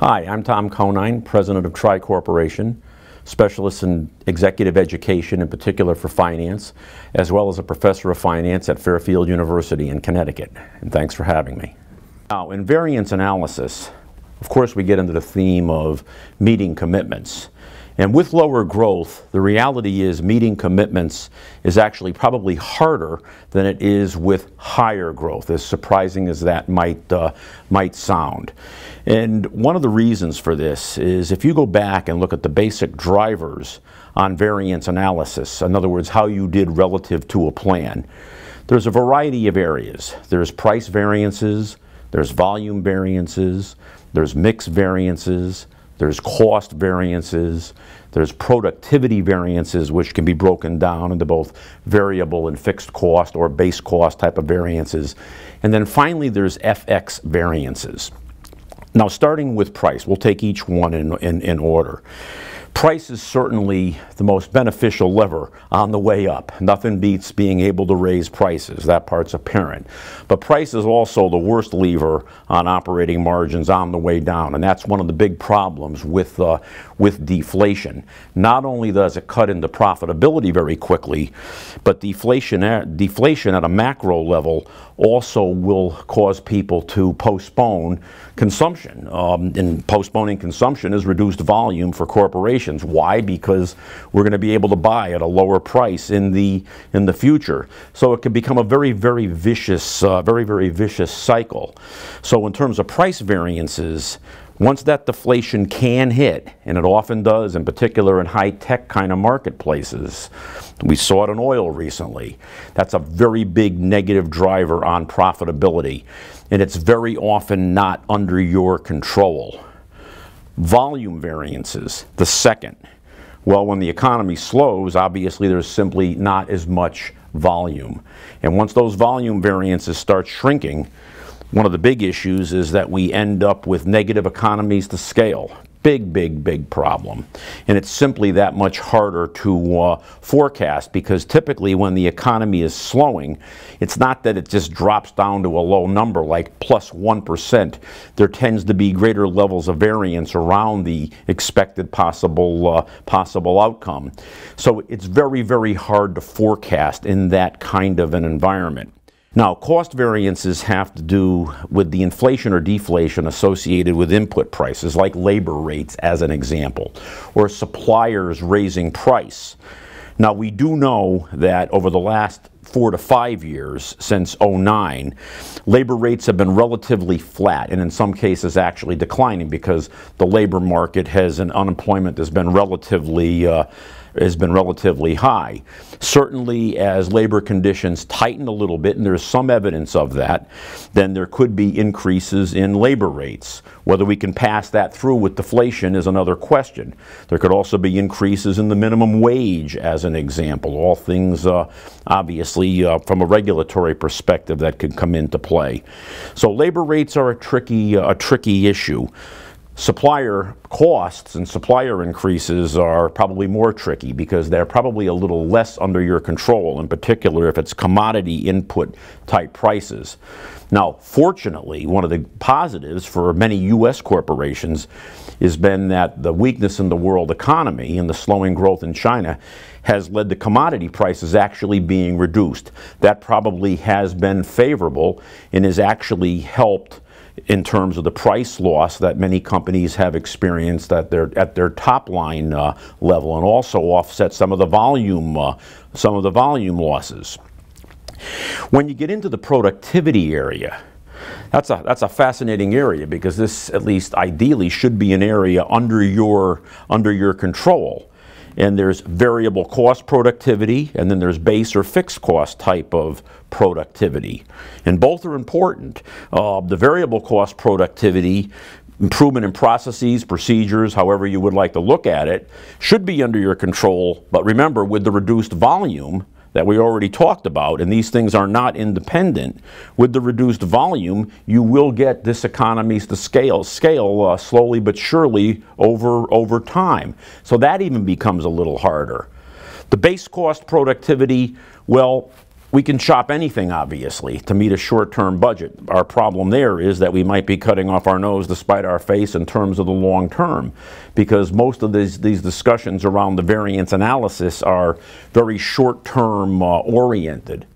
Hi, I'm Tom Conine, president of Tri Corporation, specialist in executive education, in particular for finance, as well as a professor of finance at Fairfield University in Connecticut. And thanks for having me. Now, in variance analysis, of course, we get into the theme of meeting commitments. And with lower growth, the reality is meeting commitments is actually probably harder than it is with higher growth, as surprising as that might, uh, might sound. And one of the reasons for this is if you go back and look at the basic drivers on variance analysis, in other words, how you did relative to a plan, there's a variety of areas. There's price variances, there's volume variances, there's mix variances, there's cost variances, there's productivity variances which can be broken down into both variable and fixed cost or base cost type of variances. And then finally there's FX variances. Now starting with price, we'll take each one in, in, in order. Price is certainly the most beneficial lever on the way up. Nothing beats being able to raise prices. That part's apparent. But price is also the worst lever on operating margins on the way down, and that's one of the big problems with, uh, with deflation. Not only does it cut into profitability very quickly, but deflation at, uh, deflation at a macro level also will cause people to postpone consumption. Um, and postponing consumption is reduced volume for corporations operations. Why? Because we're going to be able to buy at a lower price in the in the future. So it can become a very very vicious, uh, very very vicious cycle. So in terms of price variances. Once that deflation can hit, and it often does, in particular in high-tech kind of marketplaces, we saw it in oil recently, that's a very big negative driver on profitability, and it's very often not under your control. Volume variances, the second. Well, when the economy slows, obviously there's simply not as much volume. And once those volume variances start shrinking, one of the big issues is that we end up with negative economies to scale big, big, big problem. And it's simply that much harder to uh, forecast because typically when the economy is slowing, it's not that it just drops down to a low number like plus 1%. There tends to be greater levels of variance around the expected possible, uh, possible outcome. So it's very, very hard to forecast in that kind of an environment. Now, cost variances have to do with the inflation or deflation associated with input prices, like labor rates, as an example, or suppliers raising price. Now, we do know that over the last four to five years since 09, labor rates have been relatively flat and in some cases actually declining because the labor market has an unemployment that's been relatively uh, has been relatively high. Certainly as labor conditions tighten a little bit, and there's some evidence of that, then there could be increases in labor rates. Whether we can pass that through with deflation is another question. There could also be increases in the minimum wage as an example, all things uh, obviously obviously uh, from a regulatory perspective that could come into play. So labor rates are a tricky, uh, a tricky issue supplier costs and supplier increases are probably more tricky because they're probably a little less under your control, in particular if it's commodity input type prices. Now, fortunately, one of the positives for many U.S. corporations has been that the weakness in the world economy and the slowing growth in China has led to commodity prices actually being reduced. That probably has been favorable and has actually helped in terms of the price loss that many companies have experienced at their, at their top line uh, level and also offset some of the volume, uh, some of the volume losses. When you get into the productivity area, that's a, that's a fascinating area because this, at least ideally, should be an area under your, under your control and there's variable cost productivity, and then there's base or fixed cost type of productivity. And both are important. Uh, the variable cost productivity improvement in processes, procedures, however you would like to look at it, should be under your control. But remember, with the reduced volume, that we already talked about, and these things are not independent, with the reduced volume, you will get this economy's the scale, scale uh, slowly but surely over, over time. So that even becomes a little harder. The base cost productivity, well, we can chop anything, obviously, to meet a short-term budget. Our problem there is that we might be cutting off our nose despite our face in terms of the long term, because most of these, these discussions around the variance analysis are very short-term uh, oriented.